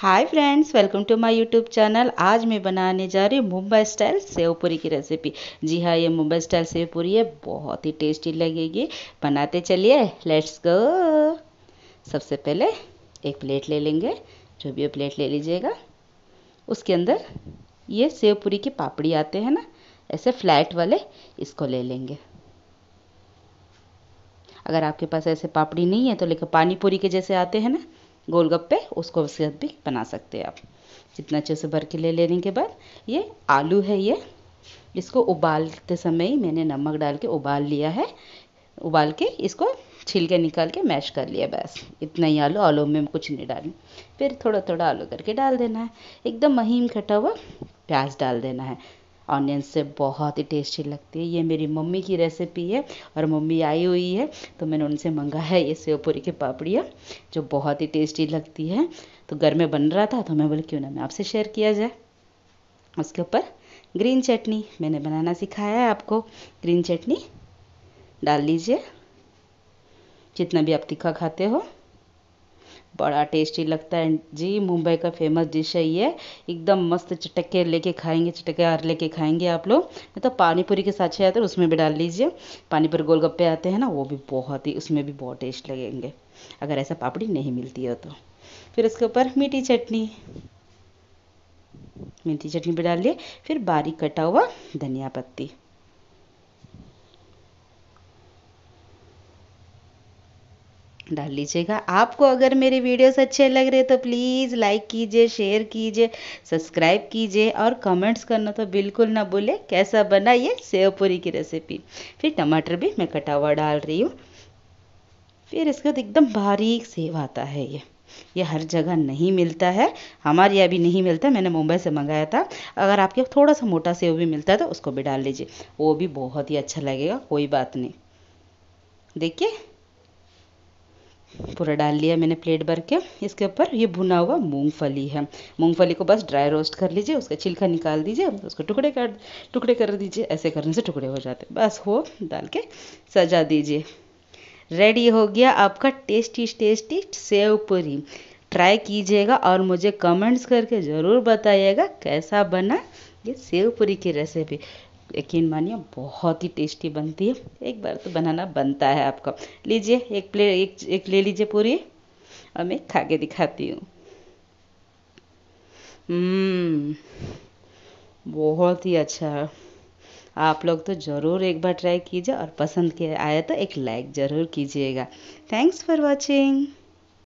hi friends welcome to my YouTube channel आज मैं बनाने जा रही हूँ मुंबई स्टाइल सेव पूरी की रेसिपी जी हाँ ये मुंबई स्टाइल सेव पूरी है बहुत ही टेस्टी लगेगी बनाते चलिए लेट्स गो सबसे पहले एक प्लेट ले लेंगे जो भी प्लेट ले लीजिएगा उसके अंदर ये सेव पूरी की पापड़ी आते हैं ना ऐसे फ्लैट वाले इसको ले लेंगे अगर आपके पास ऐसे पापड़ी नहीं है तो लेकर पानीपुरी के जैसे आते हैं ना गोलगप्पे उसको उसके भी बना सकते हैं आप जितना अच्छे से भर के ले लेने के बाद ये आलू है ये इसको उबालते समय ही मैंने नमक डाल के उबाल लिया है उबाल के इसको छील के निकाल के मैश कर लिया बस इतना ही आलू आलू में कुछ नहीं डाली फिर थोड़ा थोड़ा आलू करके डाल देना है एकदम महीन कटा हुआ प्याज डाल देना है ऑनियन से बहुत ही टेस्टी लगती है ये मेरी मम्मी की रेसिपी है और मम्मी आई हुई है तो मैंने उनसे मंगा है ये सेव पूरी की पापड़ियाँ जो बहुत ही टेस्टी लगती है तो घर में बन रहा था तो मैं बोली क्यों ना मैं आपसे शेयर किया जाए उसके ऊपर ग्रीन चटनी मैंने बनाना सिखाया है आपको ग्रीन चटनी डाल लीजिए जितना भी आप तीखा खाते हो बड़ा टेस्टी लगता है जी मुंबई का फेमस डिश है ये एकदम मस्त चटके लेके खाएंगे चटके हार लेके खाएंगे आप लोग नहीं तो पानीपुरी के साथ आते हैं तो उसमें भी डाल लीजिए पानीपुरी गोलगप्पे आते हैं ना वो भी बहुत ही उसमें भी बहुत टेस्ट लगेंगे अगर ऐसा पापड़ी नहीं मिलती है तो फिर उसके ऊपर मीठी चटनी मेथी चटनी भी डालिए फिर बारीक कटा हुआ धनिया पत्ती डाल लीजिएगा आपको अगर मेरे वीडियोस अच्छे लग रहे तो प्लीज़ लाइक कीजिए शेयर कीजिए सब्सक्राइब कीजिए और कमेंट्स करना तो बिल्कुल ना भूले कैसा बना ये सेव पूरी की रेसिपी फिर टमाटर भी मैं कटा हुआ डाल रही हूँ फिर इसका एकदम बारीक सेव आता है ये ये हर जगह नहीं मिलता है हमारे यहाँ भी नहीं मिलता मैंने मुंबई से मंगाया था अगर आपके थोड़ा सा मोटा सेव भी मिलता है तो उसको भी डाल लीजिए वो भी बहुत ही अच्छा लगेगा कोई बात नहीं देखिए पूरा डाल लिया मैंने प्लेट भर के इसके ऊपर ये भुना हुआ मूंगफली है मूंगफली को बस ड्राई रोस्ट कर लीजिए उसका छिलका निकाल दीजिए उसको टुकड़े कर टुकड़े कर दीजिए ऐसे करने से टुकड़े हो जाते बस हो डाल के सजा दीजिए रेडी हो गया आपका tasty tasty sev puri try कीजिएगा और मुझे कमेंट्स करके ज़रूर बताइएगा कैसा बना ये सेव पूरी की रेसिपी यकीन मानिए बहुत ही टेस्टी बनती है एक बार तो बनाना बनता है आपका लीजिए एक प्लेट एक, एक ले लीजिए पूरी और मैं खा के दिखाती हूँ हम्म, बहुत ही अच्छा आप लोग तो ज़रूर एक बार ट्राई कीजिए और पसंद के आया तो एक लाइक ज़रूर कीजिएगा थैंक्स फॉर वॉचिंग